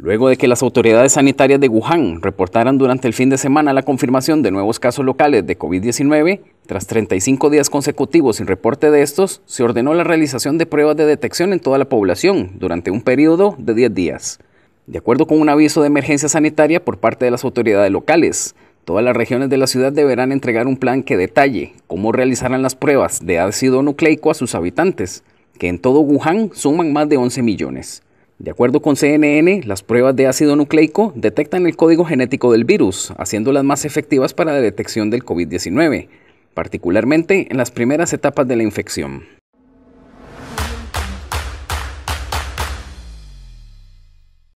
Luego de que las autoridades sanitarias de Wuhan reportaran durante el fin de semana la confirmación de nuevos casos locales de COVID-19, tras 35 días consecutivos sin reporte de estos, se ordenó la realización de pruebas de detección en toda la población durante un periodo de 10 días. De acuerdo con un aviso de emergencia sanitaria por parte de las autoridades locales, todas las regiones de la ciudad deberán entregar un plan que detalle cómo realizarán las pruebas de ácido nucleico a sus habitantes, que en todo Wuhan suman más de 11 millones. De acuerdo con CNN, las pruebas de ácido nucleico detectan el código genético del virus, haciéndolas más efectivas para la detección del COVID-19, particularmente en las primeras etapas de la infección.